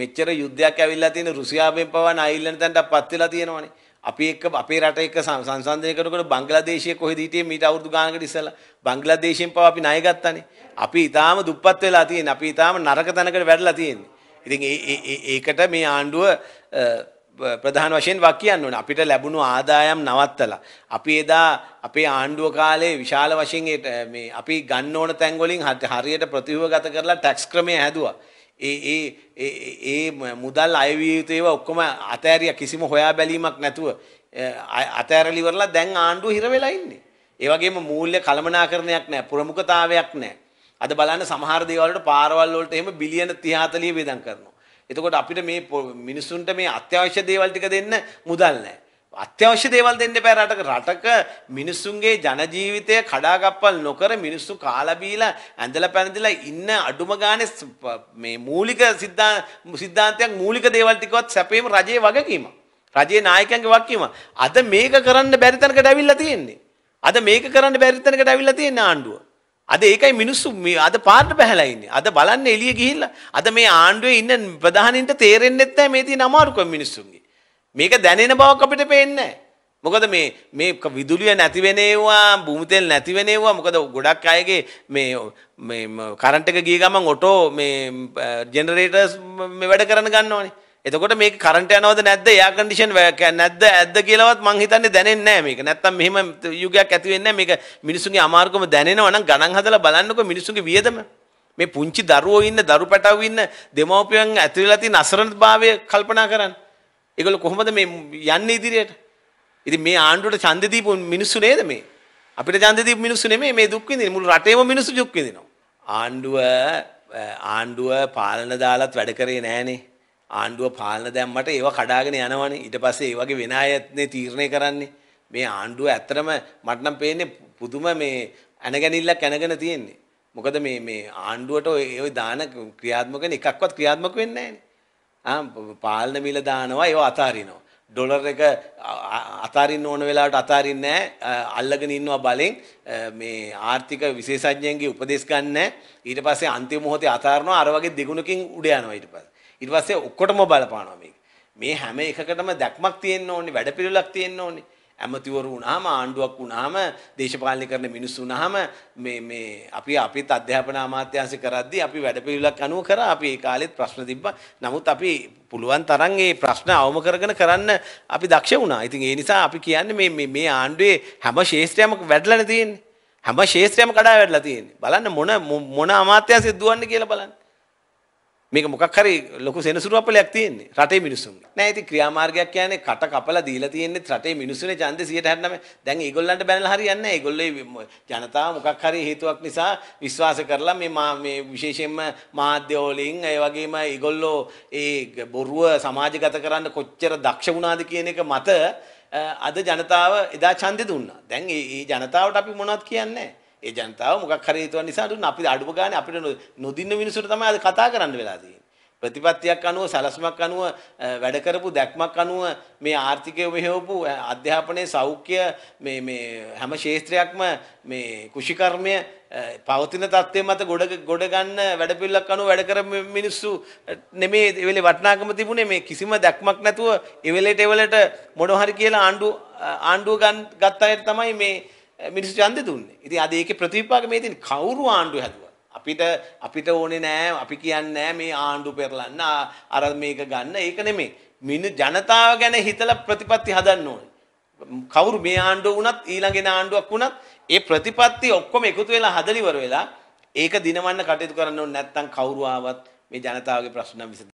මෙච්චර යුද්ධයක් ඇවිල්ලා තියෙන රුසියාවෙන් පවා අයිල්ලන තැනටපත් වෙලා තියෙනවනේ. අපි එක්ක අපේ රට එක්ක සංසන්දනය කරනකොට බංග්ලාදේශය කොහෙද හිටියේ මීට අවුරුදු ගානකට ඉස්සෙල්ලා බංග්ලාදේශයෙන් පවා අපි ණය ගත්තානේ. අපි ඊටාම දුප්පත් වෙලා තියෙන. අපි ඊටාම නරක තැනකට වැටලා තියෙන්නේ. ඉතින් ඒකට මේ ආණ්ඩුව ප්‍රධාන වශයෙන් වක් කියන්න ඕනේ. අපිට ලැබුණු ආදායම් නවත්තලා. අපි එදා අපේ ආණ්ඩුව කාලේ විශාල වශයෙන් මේ අපි ගන්න ඕන තැන් වලින් හරියට ප්‍රතිව්‍යුහගත කරලා ටැක්ස් ක්‍රමය හැදුවා. ඒ ඒ ඒ මුදල් අයවිය යුතු ඒවා ඔක්කොම අතෑරිය කිසිම හොයා බැලීමක් නැතුව අතෑරලා ඉවරලා දැන් ආණ්ඩුව හිර වෙලා ඉන්නේ. ඒ වගේම මූල්‍ය කළමනාකරණයක් නැහැ, ප්‍රමුඛතාවයක් නැහැ. අද බලන්න සමහර දේවල් වලට පාරවල් වලට එහෙම බිලියන 30 40 වේදම් කරනවා. එතකොට අපිට මේ මිනිසුන්ට මේ අත්‍යවශ්‍ය දේවල් ටික දෙන්න මුදල් නැහැ. අත්‍යවශ්‍ය දේවල් දෙන්න බෑ රටක රටක මිනිස්සුන්ගේ ජන ජීවිතය කඩාකප්පල් නොකර මිනිස්සු කාලා බීලා ඇඳලා පැනදලා ඉන්න අඩුම ගානේ මේ මූලික සිද්ධාන්තයක් මූලික දේවල් ටිකවත් සැපේම රජයේ වගකීම. රජයේ නායකයන්ගේ වගකීම. අද මේක කරන්න බැරි තැනකට ඇවිල්ලා තියෙන්නේ. අද මේක කරන්න බැරි තැනකට ඇවිල්ලා තියෙන ආණ්ඩුව. අද ඒකයි මිනිස්සු අද පාට පැහැලා ඉන්නේ. අද බලන්න එළිය ගිහිල්ලා අද මේ ආණ්ඩුවේ ඉන්න ප්‍රධානින්ට තේරෙන්නේ නැත්නම් මේ තියෙන අමාරුකම මිනිස්සුන්ගේ. මේක දැනෙන බවක් අපිට පේන්නේ මොකද මේ මේ විදුලිය නැති වෙනේවා භූමිතෙල් නැති වෙනේවා මොකද ගොඩක් අයගේ මේ මේ කරන්ට් එක ගිය ගමන් ඔටෝ මේ ජෙනරේටර්ස් මේ වැඩ කරන ගන්නවනේ. එතකොට මේක කරන්ට් යනවද නැද්ද එයා කන්ඩිෂන් නැද්ද ඇද්ද කියලාවත් මං හිතන්නේ දැනෙන්නේ නැහැ මේක. නැත්තම් මෙහෙම යුගයක් ඇති වෙන්නේ නැහැ මේක. මිනිසුන්ගේ අමාරුකම දැනෙනවා නම් ගණන් හදලා බලන්නකෝ මිනිසුන්ගේ වියදම. මේ පුංචි දරුවෝ ඉන්න දරු පැටවෝ ඉන්න දෙමව්පියන් ඇතුළේ තියෙන අසරණභාවය කල්පනා කරන්නේ. ඒගොල්ලෝ කොහොමද මේ යන්නේ ඉදිරියට? ඉතින් මේ ආණ්ඩුවට ඡන්ද දීපු මිනිස්සු නේද මේ? අපිට ඡන්ද දීපු මිනිස්සු නෙමෙයි මේ දුක් විඳින්නේ. මුළු රටේම මිනිස්සු දුක් විඳිනවා. ආණ්ඩුව ආණ්ඩුව පාලන දාලත් වැඩ කරේ නෑනේ. ආණ්ඩුව පාලන දැම්මට ඒව කඩාගෙන යනවනේ. ඊට පස්සේ ඒ වගේ වෙන අයත්නේ තීරණය කරන්නේ. මේ ආණ්ඩුව ඇත්තටම මට නම් පේන්නේ පුදුම මේ ඇනගැනිල්ලක් ඇනගෙන තියෙන්නේ. මොකද මේ මේ ආණ්ඩුවට ওই දාන ක්‍රියාත්මක එකක්වත් ක්‍රියාත්මක වෙන්නේ නැහැ. පාලන මිල දානවා ඒව අතාරිනවා. ඩොලර් එක අතාරින්න ඕන වෙලාවට අතාරින්නේ නැහැ අල්ලගෙන ඉන්නවා බලෙන් මේ ආර්ථික විශේෂඥයන්ගේ උපදෙස් ගන්න ඊට පස්සේ අන්තිම මොහොතේ අතාරනවා අර වගේ දෙගුණකින් උඩ යනවා ඊට පස්සේ ඊට පස්සේ ඔක්කොටම බලපානවා මේක මේ හැම එකකටම දැක්මක් තියෙන්න ඕනේ වැඩපිළිවෙලක් තියෙන්න ඕනේ ඇමතිවරු වුණාම ආණ්ඩුවක් වුණාම දේශපාලනය කරන මිනිස්සු වුණාම මේ මේ අපි අපිත් අධ්‍යාපන අමාත්‍යාංශය කරද්දී අපි වැඩපිළිවෙලක් අනුව කරා අපි ඒ කාලෙත් ප්‍රශ්න තිබ්බා. නමුත් අපි පුළුවන් තරම් මේ ප්‍රශ්න අවම කරගෙන කරන්න අපි දක්ෂ වුණා. ඉතින් ඒ නිසා අපි කියන්නේ මේ මේ මේ ආණ්ඩුවේ හැම ශේෂ්ත්‍රයක්ම වැඩලානේ තියෙන්නේ. හැම ශේෂ්ත්‍රයක්ම කඩා වැටලා තියෙන්නේ. බලන්න මොන මොන අමාත්‍යාංශය දුවන්නේ කියලා බලන්න. මේක මොකක් හරි ලොකු සෙනසුරුවපලයක් තියෙන්නේ රටේ මිනිස්සුන්ට. නෑ ඉතින් ක්‍රියාමාර්ගයක් කියන්නේ කට කපලා දීලා තියෙන්නේ රටේ මිනිස්සුනේ ඡන්දේ 169. දැන් ඒගොල්ලන්ට බැනලා හරියන්නේ නෑ. ඒගොල්ලෝ ජනතාව මොකක් හරි හේතුවක් නිසා විශ්වාස කරලා මේ මේ විශේෂයෙන්ම මාධ්‍ය වලින් ඒ වගේම ඒගොල්ලෝ ඒ බොරුව සමාජගත කරන්න කොච්චර දක්ෂ වුණාද කියන එක මත අද ජනතාව එදා ඡන්දේ දුන්නා. දැන් ඒ ජනතාවට අපි මොනවත් කියන්නේ නෑ. ඒ ජනතාව මොකක් හරි හේතුවක් නිසා දුන්න අපි අඩුව ගානේ අපිට නොදින්න මිනිසුන්ට තමයි අද කතා කරන්න වෙලා තියෙන්නේ. ප්‍රතිපත්තියක් අනුව සැලසුමක් අනුව වැඩ කරපු දැක්මක් අනුව මේ ආර්ථිකය මෙහෙවපු අධ්‍යාපනයේ සෞඛ්‍ය මේ මේ හැම ශාස්ත්‍රයක්ම මේ කුෂිකර්මය පවතින தත්ත්වය මත ගොඩ ගොඩ ගන්න වැඩපිළිවෙලක් අනුව වැඩ කර මිනිස්සු නෙමේ ඒ වෙලේ වටිනාකම තිබුණේ මේ කිසිම දැක්මක් නැතුව ඒ වෙලේට ඒ වෙලට මොනවා හරි කියලා ආණ්ඩු ආණ්ඩුව ගන්න ගත්ත අය තමයි මේ මිනිස්සු ඡන්දේ දුන්නේ. ඉතින් අද ඒකේ ප්‍රතිවිපාක මේ තියෙන කවුරු ආණ්ඩුව හැදුවා. අපිට අපිට ඕනේ නෑ අපි කියන්නේ නෑ මේ ආණ්ඩුව පෙරලන්න අර මේක ගන්න ඒක නෙමෙයි. මිනි ජනතාව ගැන හිතලා ප්‍රතිපත්ති හදන්න ඕනේ. කවුරු මේ ආණ්ඩුව වුණත් ඊළඟ ආණ්ඩුවක් වුණත් ඒ ප්‍රතිපත්ති ඔක්කොම එකතු වෙලා හදලිවර වෙලා ඒක දිනවන්න කටයුතු කරන්න ඕනේ නැත්නම් කවුරු ආවත් මේ ජනතාවගේ ප්‍රශ්න විසඳ